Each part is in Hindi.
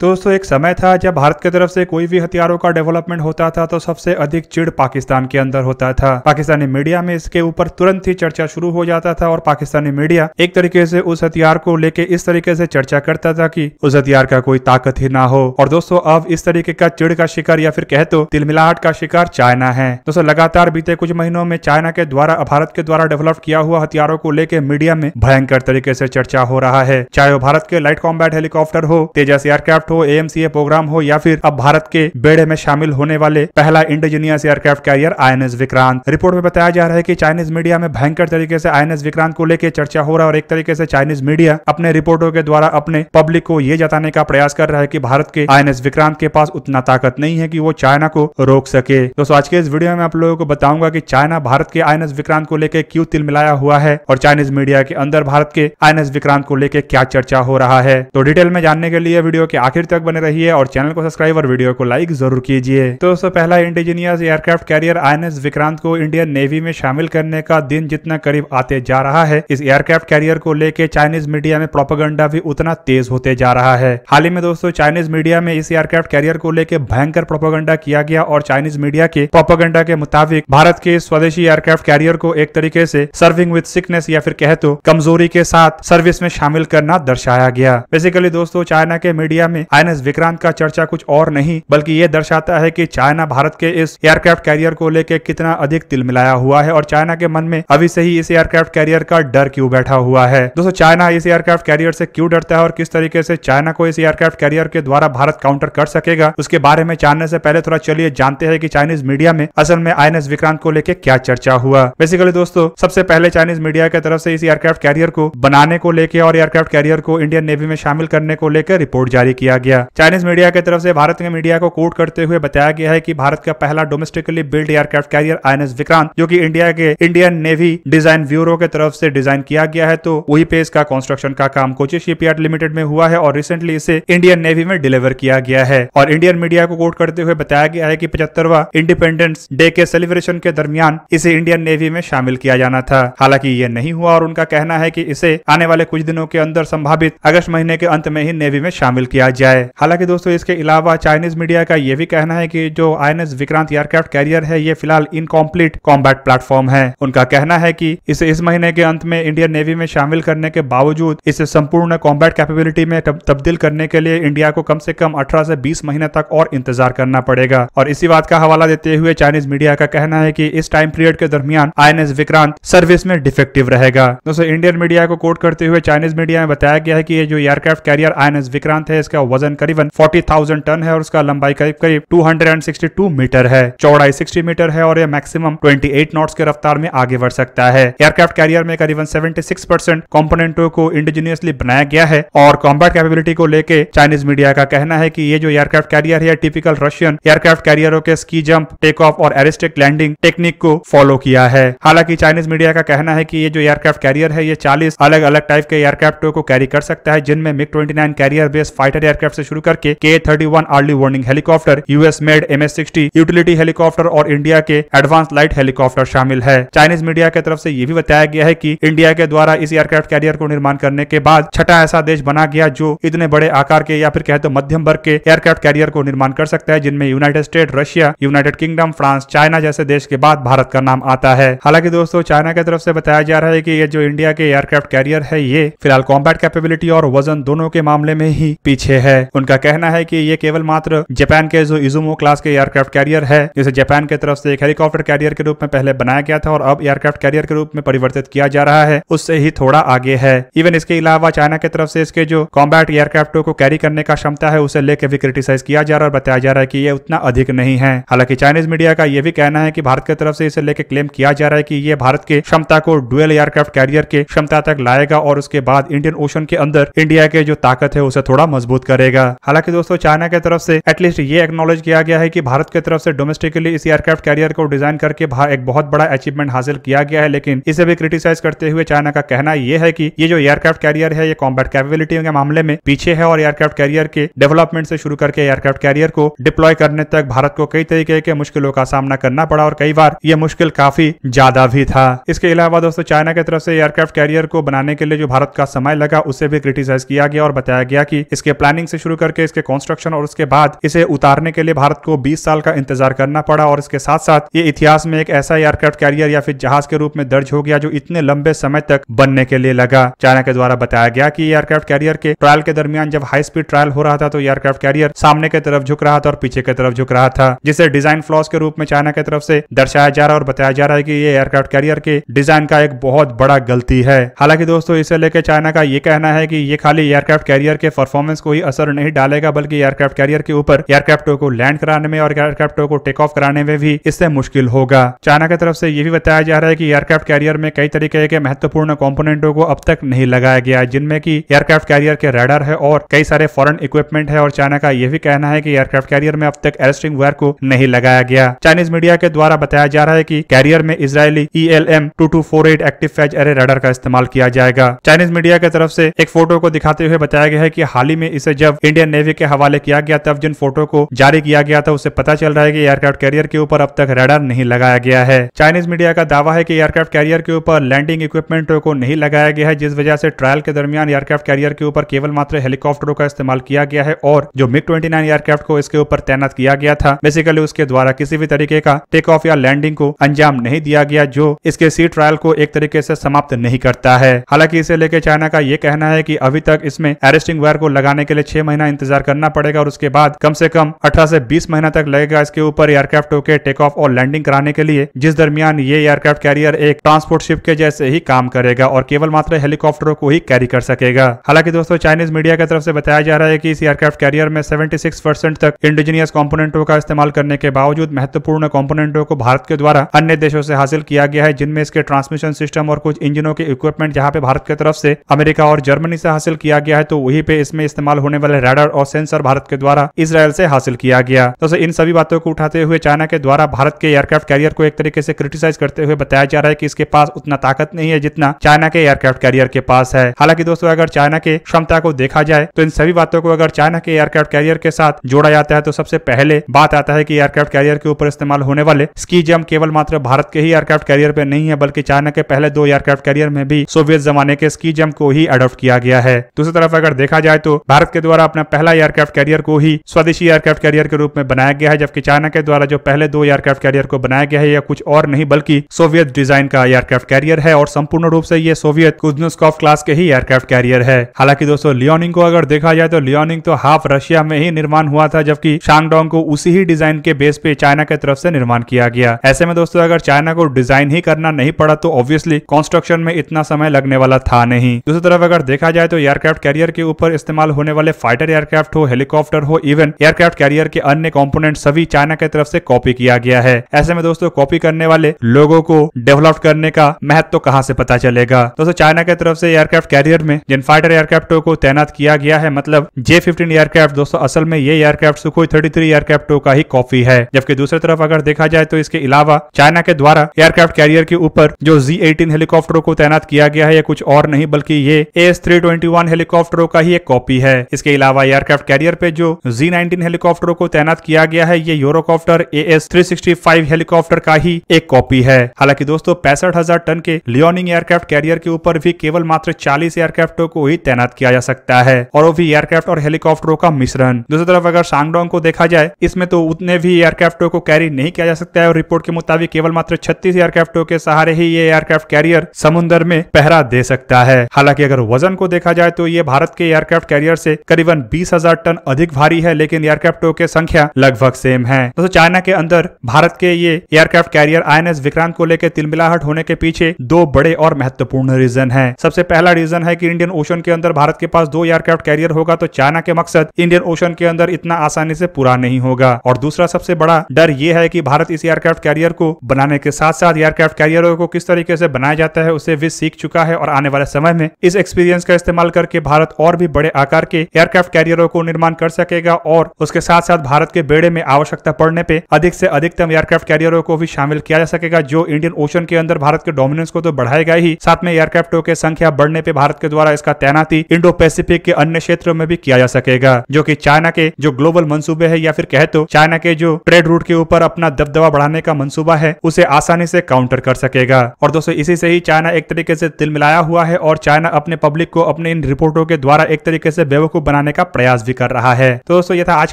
तो दोस्तों एक समय था जब भारत की तरफ से कोई भी हथियारों का डेवलपमेंट होता था तो सबसे अधिक चिड़ पाकिस्तान के अंदर होता था पाकिस्तानी मीडिया में इसके ऊपर तुरंत ही चर्चा शुरू हो जाता था और पाकिस्तानी मीडिया एक तरीके से उस हथियार को लेके इस तरीके से चर्चा करता था कि उस हथियार का कोई ताकत ही ना हो और दोस्तों अब इस तरीके का चिड़ का शिकार या फिर कह तो तिलमिलाहट का शिकार चाइना है दोस्तों लगातार बीते कुछ महीनों में चाइना के द्वारा भारत के द्वारा डेवलप किया हुआ हथियारों को लेकर मीडिया में भयंकर तरीके से चर्चा हो रहा है चाहे वो भारत के लाइट कॉम्बैट हेलीकॉप्टर हो तेजस एयरक्राफ्ट एयरक्राफ्ट हो एएमसीए प्रोग्राम हो या फिर अब भारत के बेड़े में शामिल होने वाले पहला indigenous aircraft carrier INS Vikrant report में बताया जा रहा है की चाइनीज मीडिया में भयंकर तरीके से आईएनएस विक्रांत को लेकर चर्चा हो रहा है और एक तरीके से चाइनीज मीडिया अपने रिपोर्टों के द्वारा अपने पब्लिक को ये जताने का प्रयास कर रहा है की भारत के आई विक्रांत के पास उतना ताकत नहीं है की वो चाइना को रोक सके दोस्तों आज के इस वीडियो में आप लोगों को बताऊंगा की चाइना भारत के आई विक्रांत को लेकर क्यों तिल मिलाया हुआ है और चाइनीज मीडिया के अंदर भारत के आई विक्रांत को लेकर क्या चर्चा हो रहा है तो डिटेल में जानने के लिए वीडियो के आखिर आखिर तक बने रही और चैनल को सब्सक्राइब और वीडियो को लाइक जरूर कीजिए तो दोस्तों पहला indigenous aircraft carrier I Vikrant को इंडियन नेवी में शामिल करने का दिन जितना करीब आते जा रहा है इस एयरक्राफ्ट कैरियर को लेकर चाइनीज मीडिया में प्रोपोगंडा भी उतना तेज होते जा रहा है हाल ही में दोस्तों चाइनीज मीडिया में इस एयरक्राफ्ट कैरियर को लेकर भयंकर प्रोपोगंडा किया गया और चाइनीज मीडिया के प्रोपोगंडा के मुताबिक भारत के स्वदेशी एयरक्राफ्ट कैरियर को एक तरीके से सर्विंग विद सिकनेस या फिर कह तो कमजोरी के साथ सर्विस में शामिल करना दर्शाया गया बेसिकली दोस्तों चाइना के मीडिया में आई विक्रांत का चर्चा कुछ और नहीं बल्कि ये दर्शाता है की चाइना भारत के इस एयरक्राफ्ट कैरियर को लेकर कितना अधिक तिल मिलाया हुआ है और चाइना के मन में अभी से ही इस एयरक्राफ्ट कैरियर का डर क्यों बैठा हुआ है दोस्तों चाइना इस एयरक्राफ्ट कैरियर से क्यों डरता है और किस तरीके से चाइना को इस एयरक्राफ्ट कैरियर के द्वारा भारत काउंटर कर सकेगा उसके बारे में जानने से पहले थोड़ा चलिए जानते हैं कि चाइनीज मीडिया में असल में आई विक्रांत को लेकर क्या चर्चा हुआ बेसिकली दोस्तों सबसे पहले चाइनीज मीडिया की तरफ से इस एयरक्राफ्ट कैरियर को बनाने को लेकर और एयरक्राफ्ट कैरियर को इंडियन नेवी में शामिल करने को लेकर रिपोर्ट जारी किया गया चाइनीज मीडिया की तरफ से भारत के मीडिया को कोट करते हुए बताया गया है की भारत का पहला domestically build aircraft carrier I Vikrant जो की इंडिया के इंडियन नेवी डिजाइन ब्यूरो के तरफ से डिजाइन किया गया है तो वही पे इसका कंस्ट्रक्शन का काम कोची शिपयार्ड लिमिटेड में हुआ है और रिसेंटली इसे इंडियन नेवी में डिलीवर किया गया है और इंडियन मीडिया को कोट करते हुए बताया गया है की पचहत्तरवा इंडिपेंडेंस डे के सेलिब्रेशन के दरमियान इसे इंडियन नेवी में शामिल किया जाना था हालांकि ये नहीं हुआ और उनका कहना है की इसे आने वाले कुछ दिनों के अंदर संभावित अगस्त महीने के अंत में ही नेवी में शामिल किया जाए जाए हालांकि दोस्तों इसके अलावा चाइनीज मीडिया का यह भी कहना है कि जो आईएनएस विक्रांत एयरक्राफ्ट कैरियर है ये फिलहाल इनकम्प्लीट कॉम्बैट प्लेटफॉर्म है उनका कहना है कि इसे इस महीने के अंत में इंडियन नेवी में शामिल करने के बावजूद इसे संपूर्ण कॉम्बैट कैपेबिलिटी में तब्दील करने के लिए इंडिया को कम से कम अठारह से बीस महीने तक और इंतजार करना पड़ेगा और इसी बात का हवाला देते हुए चाइनीज मीडिया का कहना है की इस टाइम पीरियड के दरमियान आई विक्रांत सर्विस में डिफेक्टिव रहेगा दोस्तों इंडियन मीडिया को कोट करते हुए चाइनीज मीडिया में बताया गया है की ये जो एयरक्राफ्ट कैरियर आई विक्रांत है इसका वजन करीबन 40,000 टन है और उसका लंबाई करीब करीब 262 मीटर है चौड़ाई 60 मीटर है और यह मैक्सिमम 28 नॉट्स के रफ्तार में आगे बढ़ सकता है एयरक्राफ्ट कैरियर में करीबन 76 परसेंट कॉम्पोनेंटो को इंडिजीनियसली बनाया गया है और कॉम्बैट कैपेबिलिटी को लेकर चाइनीज मीडिया का कहना है की ये जो एयरक्राफ्ट कैरियर है टिपिकल रशियन एयरक्राफ्ट कैरियरों के स्की जम्प टेक ऑफ और एरिस्टिक लैंडिंग टेक्निक को फॉलो किया है हालांकि चाइनीज मीडिया का कहना है की ये जो एयरक्राफ्ट कैरियर है ये चालीस अलग अलग टाइप के एयरक्राफ्टों को कैरी कर सकता है जिनमें MiG nine carrier base fighter air aircraft से शुरू करके K thirty one early warning helicopter US made M S sixty utility helicopter और इंडिया के एडवांस लाइट हेलीकॉप्टर शामिल है चाइनीज मीडिया की तरफ से ये भी बताया गया है की इंडिया के द्वारा इस एयरक्राफ्ट कैरियर को निर्माण करने के बाद छठा ऐसा देश बना गया जो इतने बड़े आकार के या फिर कहे तो मध्यम वर्ग के एयरक्राफ्ट कैरियर को निर्माण कर सकता है जिनमें United State Russia United Kingdom France China जैसे देश के बाद भारत का नाम आता है हालांकि दोस्तों चाइना की तरफ से बताया जा रहा है कि ये जो इंडिया के एयरक्राफ्ट कैरियर है ये फिलहाल कॉम्बैट कैपेबिलिटी और वजन दोनों के मामले में ही पीछे है है उनका कहना है कि ये केवल मात्र जापान के जो इजुमो क्लास के एयरक्राफ्ट कैरियर है जिसे जापान के तरफ से एक हेलीकॉप्टर कैरियर के रूप में पहले बनाया गया था और अब एयरक्राफ्ट कैरियर के रूप में परिवर्तित किया जा रहा है उससे ही थोड़ा आगे है इवन इसके अलावा चाइना की तरफ से इसके जो कॉम्बैट एयरक्राफ्टों को कैरी करने का क्षमता है उसे लेकर भी क्रिटिसाइज किया जा रहा है और बताया जा रहा है की ये उतना अधिक नहीं है हालांकि चाइनीज मीडिया का यह भी कहना है की भारत की तरफ से इसे लेकर क्लेम किया जा रहा है की ये भारत के क्षमता को डुअल एयरक्राफ्ट कैरियर के क्षमता तक लाएगा और उसके बाद इंडियन ओशन के अंदर इंडिया के जो ताकत है उसे थोड़ा मजबूत करेगा करेगा हालांकि दोस्तों चाइना की तरफ से एटलीस्ट ये एक्नोलेज किया गया है कि भारत की तरफ से डोमेस्टिकली इस एयरक्राफ्ट कैरियर को डिजाइन करके एक बहुत बड़ा अचीवमेंट हासिल किया गया है लेकिन इसे भी क्रिटिसाइज करते हुए चाइना का कहना यह है कि ये जो एयरक्राफ्ट कैरियर है ये कॉम्बैट कैपेबिलिटी के मामले में पीछे है और एयरक्राफ्ट कैरियर के डेवलपमेंट से शुरू करके एयरक्राफ्ट कैरियर को डिप्लॉय करने तक भारत को कई तरीके के मुश्किलों का सामना करना पड़ा और कई बार ये मुश्किल काफी ज्यादा भी था इसके अलावा दोस्तों चाइना की तरफ से एयरक्राफ्ट कैरियर को बनाने के लिए जो भारत का समय लगा उसे भी क्रिटिसाइज किया गया और बताया गया कि इसके प्लानिंग से शुरू करके इसके कंस्ट्रक्शन और उसके बाद इसे उतारने के लिए भारत को 20 साल का इंतजार करना पड़ा और इसके साथ साथ ये इतिहास में एक ऐसा एयरक्राफ्ट कैरियर या फिर जहाज के रूप में दर्ज हो गया जो इतने लंबे समय तक बनने के लिए लगा चाइना के द्वारा बताया गया कि एयरक्राफ्ट कैरियर के ट्रायल के दरमियान जब हाई स्पीड ट्रायल हो रहा था तो एयरक्राफ्ट कैरियर सामने के तरफ झुक रहा था और पीछे की तरफ झुक रहा था जिसे डिजाइन फ्लॉस के रूप में चाइना की तरफ से दर्शाया जा रहा और बताया जा रहा है की ये एयरक्राफ्ट कैरियर के डिजाइन का एक बहुत बड़ा गलती है हालांकि दोस्तों इसे लेकर चाइना का ये कहना है कि ये खाली एयरक्राफ्ट कैरियर के परफॉर्मेंस को ही असर असर नहीं डालेगा बल्कि एयरक्राफ्ट कैरियर के ऊपर एयरक्राफ्टों को लैंड कराने में और एयरक्राफ्टों को टेक ऑफ कराने में भी इससे मुश्किल होगा चाइना की तरफ से ये भी बताया जा रहा है की एयरक्राफ्ट कैरियर में कई तरीके के महत्वपूर्ण कॉम्पोनेंटों को अब तक नहीं लगाया गया जिनमें की एयरक्राफ्ट कैरियर के रेडर है और कई सारे फॉरन इक्विपमेंट है और चाइना का यह भी कहना है की एयरक्राफ्ट कैरियर में अब तक एरस्टिंग वायर को नहीं लगाया गया चाइनीज मीडिया के द्वारा बताया जा रहा है की कैरियर में Israeli E L M two two four eight active phase array radar का इस्तेमाल किया जाएगा चाइनीज मीडिया की तरफ से एक फोटो को दिखाते हुए बताया गया है कि हाल ही में इसे जब जब इंडियन नेवी के हवाले किया गया तब जिन फोटो को जारी किया गया था उसे पता चल रहा है की एयरक्राफ्ट कैरियर के ऊपर अब तक रडार नहीं लगाया गया है चाइनीज मीडिया का दावा है की एयरक्राफ्ट कैरियर के ऊपर लैंडिंग इक्विपमेंट को नहीं लगाया गया है जिस वजह से ट्रायल के दरमियान एयरक्राफ्ट कैरियर के ऊपर केवल मात्र हेलीकॉप्टरों का इस्तेमाल किया गया है और जो मिग ट्वेंटी एयरक्राफ्ट को इसके ऊपर तैनात किया गया था बेसिकली उसके द्वारा किसी भी तरीके का टेक ऑफ या लैंडिंग को अंजाम नहीं दिया गया जो इसके सी ट्रायल को एक तरीके से समाप्त नहीं करता है हालांकि इसे लेकर चाइना का ये कहना है की अभी तक इसमें एरेस्टिंग वायर को लगाने के लिए छह महीना इंतजार करना पड़ेगा और उसके बाद कम से कम अठारह से बीस महीना तक लगेगा इसके ऊपर एयरक्राफ्ट होकर टेक ऑफ और लैंडिंग कराने के लिए जिस दरमियान ये एयरक्राफ्ट कैरियर एक ट्रांसपोर्ट शिप के जैसे ही काम करेगा और केवल मात्र हेलीकॉप्टरों को ही कैरी कर सकेगा हालांकि दोस्तों चाइनीज मीडिया की तरफ से बताया जा रहा है की इस एयरक्राफ्ट कैरियर में सेवेंटी परसेंट तक इंडिजीनियस कॉम्पोनेटों का इस्तेमाल करने के बावजूद महत्वपूर्ण कॉम्पोनेटों को भारत के द्वारा अन्य देशों से हासिल किया गया है जिनमें इसके ट्रांसमिशन सिस्टम और कुछ इंजनों के इक्विपमेंट जहाँ पे भारत की तरफ से अमेरिका और जर्मनी से हासिल किया गया है तो वही पे इसमें इस्तेमाल होने वाले रेडर और सेंसर भारत के द्वारा इसराइल से हासिल किया गया दोस्तों इन सभी बातों को उठाते हुए चाइना के द्वारा भारत के एयरक्राफ्ट कैरियर को एक तरीके से क्रिटिसाइज करते हुए बताया जा रहा है की इसके पास उतना ताकत नहीं है जितना चाइना के एयरक्राफ्ट कैरियर के पास है हालांकि दोस्तों अगर चाइना के क्षमता को देखा जाए तो इन सभी बातों को अगर चाइना के एयरक्राफ्ट कैरियर के साथ जोड़ा जाता है तो सबसे पहले बात आता है की एयरक्राफ्ट कैरियर के ऊपर इस्तेमाल होने वाले स्की जम केवल मात्र भारत के ही एयरक्राफ्ट कैरियर पे नहीं है बल्कि चाइना के पहले दो एयरक्राफ्ट कैरियर में भी सोवियत जमाने के स्की जम को ही अडोप्ट किया गया है दूसरी तरफ अगर देखा जाए तो भारत के द्वारा अपना पहला एयरक्राफ्ट कैरियर को ही स्वदेशी एयरक्राफ्ट कैरियर के रूप में बनाया गया है जबकि चाइना के द्वारा जो पहले दो एयरक्राफ्ट कैरियर को बनाया गया है यह कुछ और नहीं बल्कि सोवियत डिजाइन का एयरक्राफ्ट कैरियर है और संपूर्ण रूप से ये सोवियत कुछ क्लास के ही एयरक्राफ्ट कैरियर है हालांकि दोस्तों लियोनिंग को अगर देखा जाए तो लियोनिंग तो हाफ रशिया में ही निर्माण हुआ था जबकि शांगडोंग को उसी ही डिजाइन के बेस पे चाइना के तरफ से निर्माण किया गया ऐसे में दोस्तों अगर चाइना को डिजाइन ही करना नहीं पड़ा तो ऑब्वियसली कंस्ट्रक्शन में इतना समय लगने वाला था नहीं दूसरी तरफ अगर देखा जाए तो एयरक्राफ्ट कैरियर के ऊपर इस्तेमाल होने वाले फाइटर एयरक्राफ्ट हो हेलीकॉप्टर हो इवन एयरक्राफ्ट कैरियर के अन्य कॉम्पोनेंट सभी चाइना की तरफ से कॉपी किया गया है ऐसे में दोस्तों कॉपी करने वाले लोगों को डेवलप करने का महत्व तो कहाँ से पता चलेगा दोस्तों चाइना की तरफ से एयरक्राफ्ट कैरियर में जिन फाइटर एयरक्राफ्टों को तैनात किया गया है मतलब जे फिफ्टीन एयरक्राफ्ट दोस्तों असल में ये एयरक्राफ्ट सुखोई थर्टी थ्री एयरक्राफ्टों का ही कॉपी है जबकि दूसरी तरफ अगर देखा जाए तो इसके अलावा चाइना के द्वारा एयरक्राफ्ट कैरियर के ऊपर जो जी एटीन हेलीकॉप्टरों को तैनात किया गया है ये कुछ और नहीं बल्कि ये एस थ्री ट्वेंटी वन हेलीकॉप्टरों का ही एक कॉपी है इसके इसके अलावा एयरक्राफ्ट कैरियर पे जो जी नाइनटीन हेलीकॉप्टरों को तैनात किया गया है ये Eurocopter A S three sixty five helicopter का ही एक कॉपी है हालांकि दोस्तों पैंसठ हजार टन के लियोनिंग एयरक्राफ्ट कैरियर के ऊपर भी केवल मात्र चालीस एयरक्राफ्टों को ही तैनात किया जा सकता है और वो भी एयरक्राफ्ट और हेलीकॉप्टरों का मिश्रण दूसरी तरफ अगर सांगडोंग को देखा जाए इसमें तो उतने भी एयरक्राफ्टों को कैरी नहीं किया जा सकता है और रिपोर्ट के मुताबिक केवल मात्र छत्तीस एयरक्राफ्टों के सहारे ही ये एयरक्राफ्ट कैरियर समुन्द्र में पहरा दे सकता है हालांकि अगर वजन को देखा जाए तो ये भारत के एयरक्राफ्ट कैरियर से करीब करीबन बीस हजार टन अधिक भारी है लेकिन एयरक्राफ्टों की संख्या लगभग सेम है दोस्तों चाइना के अंदर भारत के ये एयरक्राफ्ट कैरियर आई विक्रांत को लेकर तिलमिलाहट होने के पीछे दो बड़े और महत्वपूर्ण रीजन है सबसे पहला रीजन है की इंडियन ओशन के अंदर भारत के पास दो एयरक्राफ्ट कैरियर होगा तो चाइना के मकसद इंडियन ओशन के अंदर इतना आसानी से पूरा नहीं होगा और दूसरा सबसे बड़ा डर ये है की भारत इस एयरक्राफ्ट कैरियर को बनाने के साथ साथ एयरक्राफ्ट कैरियरों को किस तरीके से बनाया जाता है उसे भी सीख चुका है और आने वाले समय में इस एक्सपीरियंस का इस्तेमाल करके भारत और भी बड़े आकार के एयर एयरक्राफ्ट कैरियरों को निर्माण कर सकेगा और उसके साथ साथ भारत के बेड़े में आवश्यकता पड़ने पे अधिक से अधिकतम एयरक्राफ्ट कैरियरों को भी शामिल किया जा सकेगा जो इंडियन ओशन के अंदर भारत के डोमिनेंस को तो बढ़ाएगा ही साथ में एयरक्राफ्टों के संख्या बढ़ने पे भारत के द्वारा इसका तैनाती इंडो पैसिफिक के अन्य क्षेत्रों में भी किया जा सकेगा जो की चाइना के जो ग्लोबल मनसूबे है या फिर कहे तो चाइना के जो ट्रेड रूट के ऊपर अपना दबदबा बढ़ाने का मनसूबा है उसे आसानी से काउंटर कर सकेगा और दोस्तों इसी से ही चाइना एक तरीके से तिल मिलाया हुआ है और चाइना अपने पब्लिक को अपने इन रिपोर्टों के द्वारा एक तरीके से बेवकूफ बना बनाने का प्रयास भी कर रहा है तो दोस्तों ये था आज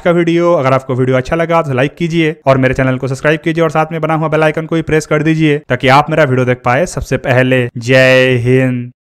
का वीडियो अगर आपको वीडियो अच्छा लगा तो लाइक कीजिए और मेरे चैनल को सब्सक्राइब कीजिए और साथ में बना हुआ बेलाइकन को भी प्रेस कर दीजिए ताकि आप मेरा वीडियो देख पाए सबसे पहले जय हिंद